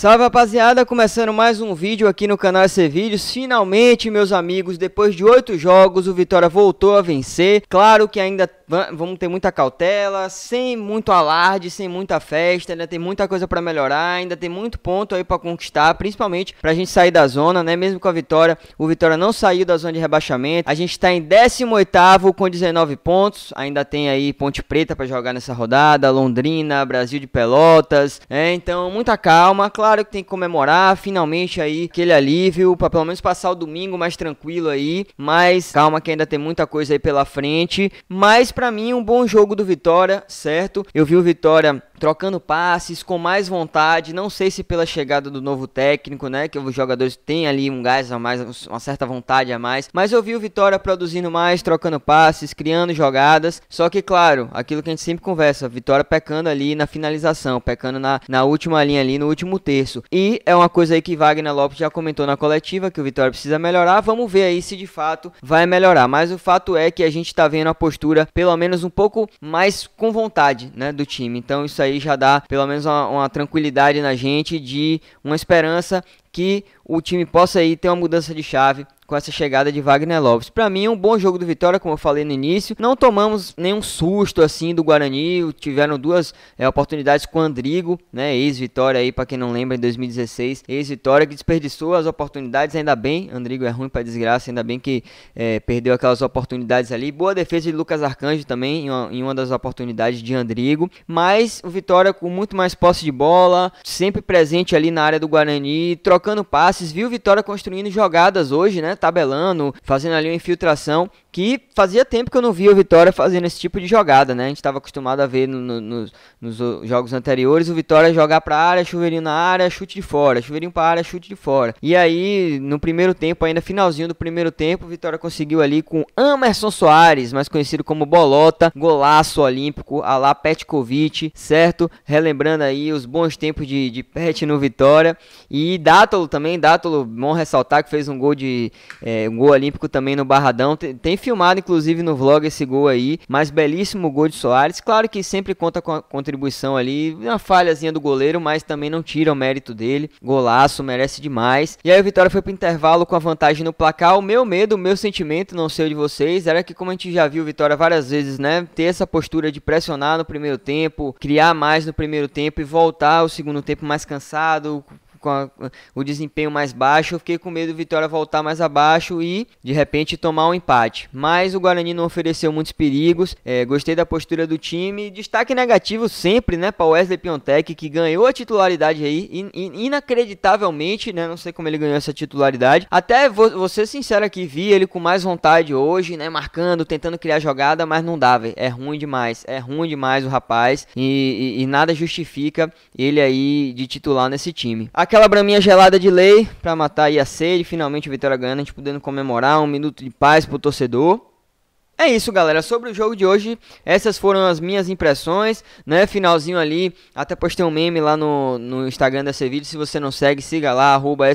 Salve rapaziada, começando mais um vídeo aqui no canal SC Vídeos. Finalmente, meus amigos, depois de oito jogos, o Vitória voltou a vencer. Claro que ainda vamos ter muita cautela, sem muito alarde, sem muita festa, ainda tem muita coisa para melhorar, ainda tem muito ponto aí para conquistar, principalmente pra gente sair da zona, né? Mesmo com a vitória, o Vitória não saiu da zona de rebaixamento. A gente tá em 18 com 19 pontos. Ainda tem aí Ponte Preta para jogar nessa rodada, Londrina, Brasil de Pelotas, né? Então, muita calma, claro Claro que tem que comemorar finalmente aí aquele alívio para pelo menos passar o domingo mais tranquilo aí, mas calma que ainda tem muita coisa aí pela frente. Mas para mim um bom jogo do Vitória, certo? Eu vi o Vitória trocando passes, com mais vontade. Não sei se pela chegada do novo técnico, né? Que os jogadores têm ali um gás a mais, uma certa vontade a mais. Mas eu vi o Vitória produzindo mais, trocando passes, criando jogadas. Só que, claro, aquilo que a gente sempre conversa: Vitória pecando ali na finalização, pecando na, na última linha ali, no último terço. E é uma coisa aí que Wagner Lopes já comentou na coletiva que o Vitória precisa melhorar. Vamos ver aí se de fato vai melhorar. Mas o fato é que a gente tá vendo a postura pelo menos um pouco mais com vontade, né, do time. Então isso aí já dá pelo menos uma, uma tranquilidade na gente de uma esperança que o time possa aí ter uma mudança de chave com essa chegada de Wagner Lopes. Para mim, um bom jogo do Vitória, como eu falei no início. Não tomamos nenhum susto assim do Guarani. Tiveram duas é, oportunidades com o Andrigo, né? Ex-Vitória aí, para quem não lembra, em 2016. Ex-Vitória que desperdiçou as oportunidades, ainda bem. Andrigo é ruim para desgraça, ainda bem que é, perdeu aquelas oportunidades ali. Boa defesa de Lucas Arcanjo também, em uma, em uma das oportunidades de Andrigo. Mas o Vitória com muito mais posse de bola, sempre presente ali na área do Guarani, trocando trocando passes, viu Vitória construindo jogadas hoje, né? Tabelando, fazendo ali uma infiltração que fazia tempo que eu não via o Vitória fazendo esse tipo de jogada, né? A gente estava acostumado a ver no, no, nos jogos anteriores o Vitória jogar para área, chuveirinho na área, chute de fora, chuveirinho para área, chute de fora. E aí, no primeiro tempo, ainda finalzinho do primeiro tempo, o Vitória conseguiu ali com Amerson Soares, mais conhecido como Bolota, golaço olímpico, a lá Petkovic, certo? Relembrando aí os bons tempos de, de Pet no Vitória e dá Dátolo também, Dátolo, bom ressaltar que fez um gol de é, um gol olímpico também no Barradão. Tem, tem, filmado, inclusive, no vlog esse gol aí, mas belíssimo gol de Soares. Claro que sempre conta com a contribuição ali, uma falhazinha do goleiro, mas também não tira o mérito dele. Golaço, merece demais. E aí o Vitória foi pro intervalo com a vantagem no placar. O meu medo, o meu sentimento, não sei o de vocês, era que, como a gente já viu o Vitória várias vezes, né? Ter essa postura de pressionar no primeiro tempo, criar mais no primeiro tempo e voltar ao segundo tempo mais cansado, com a, o desempenho mais baixo, eu fiquei com medo do Vitória voltar mais abaixo e de repente tomar um empate. Mas o Guarani não ofereceu muitos perigos, é, gostei da postura do time. Destaque negativo sempre, né, para Wesley Piontek, que ganhou a titularidade aí, in, in, inacreditavelmente, né, não sei como ele ganhou essa titularidade. Até vou, vou ser sincero aqui, vi ele com mais vontade hoje, né, marcando, tentando criar jogada, mas não dá, É ruim demais, é ruim demais o rapaz e, e, e nada justifica ele aí de titular nesse time. Aqui Aquela braminha gelada de lei para matar aí a sede. Finalmente o Vitória ganhando, a gente podendo comemorar um minuto de paz pro torcedor. É isso, galera. Sobre o jogo de hoje, essas foram as minhas impressões, né? Finalzinho ali, até postei um meme lá no, no Instagram da Sevides. Se você não segue, siga lá, arroba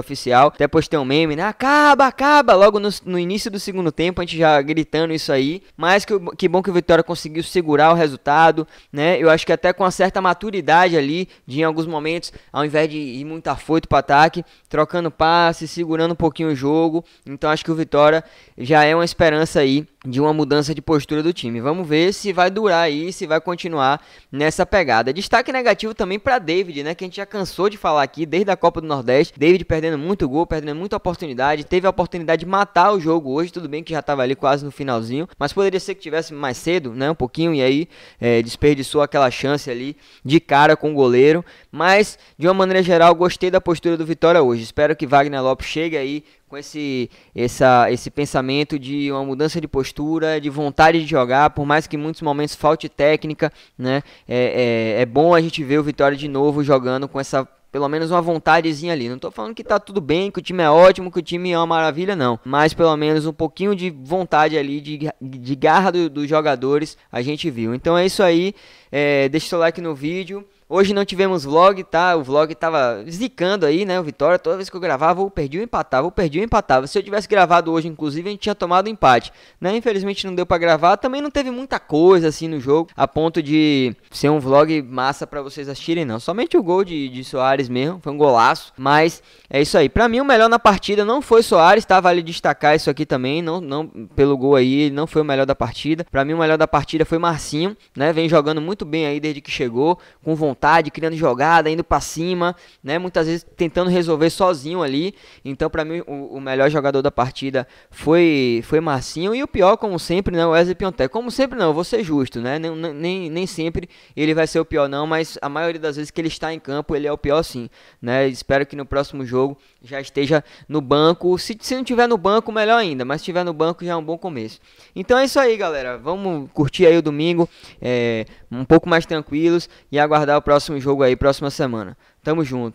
Oficial. Até postei um meme, né? Acaba, acaba! Logo no, no, início do segundo tempo, a gente já gritando isso aí. Mas que, que bom que o Vitória conseguiu segurar o resultado, né? Eu acho que até com uma certa maturidade ali, de em alguns momentos, ao invés de ir muito afoito pro ataque, trocando passe, segurando um pouquinho o jogo. Então acho que o Vitória já é uma esperança aí de uma mudança de postura do time. Vamos ver se vai durar aí, se vai continuar nessa pegada. Destaque negativo também para David, né, que a gente já cansou de falar aqui desde a Copa do Nordeste. David perdendo muito gol, perdendo muita oportunidade, teve a oportunidade de matar o jogo hoje, tudo bem que já estava ali quase no finalzinho, mas poderia ser que tivesse mais cedo, né, um pouquinho e aí é, desperdiçou aquela chance ali de cara com o goleiro, mas de uma maneira geral gostei da postura do Vitória hoje. Espero que Wagner Lopes chegue aí com esse, essa, esse pensamento de uma mudança de postura, de vontade de jogar, por mais que em muitos momentos falte técnica, né? É, é, é bom a gente ver o Vitória de novo jogando com essa pelo menos uma vontadezinha ali. Não estou falando que está tudo bem, que o time é ótimo, que o time é uma maravilha, não. Mas pelo menos um pouquinho de vontade ali, de, de garra do, dos jogadores, a gente viu. Então é isso aí. É, deixa o seu like no vídeo. Hoje não tivemos vlog, tá? O vlog tava zicando aí, né? O Vitória, toda vez que eu gravava, eu perdi ou empatava, eu perdi ou empatava. Se eu tivesse gravado hoje, inclusive, a gente tinha tomado empate, né? Infelizmente não deu para gravar. Também não teve muita coisa assim no jogo, a ponto de ser um vlog massa para vocês assistirem, não. Somente o gol de, de Soares mesmo, foi um golaço. Mas é isso aí. Para mim, o melhor na partida não foi Soares, tá? Vale destacar isso aqui também. Não, não pelo gol aí, ele não foi o melhor da partida. Para mim, o melhor da partida foi Marcinho, né? Vem jogando muito bem aí desde que chegou, com vontade vontade, criando jogada, indo para cima, né? Muitas vezes tentando resolver sozinho ali. Então, para mim, o, o, melhor jogador da partida foi foi Marcinho e o pior, como sempre, não, né, Wesley Piontec. Como sempre não, vou ser justo, né? Nem, nem, nem sempre ele vai ser o pior não, mas a maioria das vezes que ele está em campo, ele é o pior sim, né? Espero que no próximo jogo já esteja no banco. Se, se não tiver no banco, melhor ainda, mas se tiver no banco já é um bom começo. Então é isso aí, galera. Vamos curtir aí o domingo, é, um pouco mais tranquilos e aguardar o próximo jogo aí, próxima semana. Tamo junto.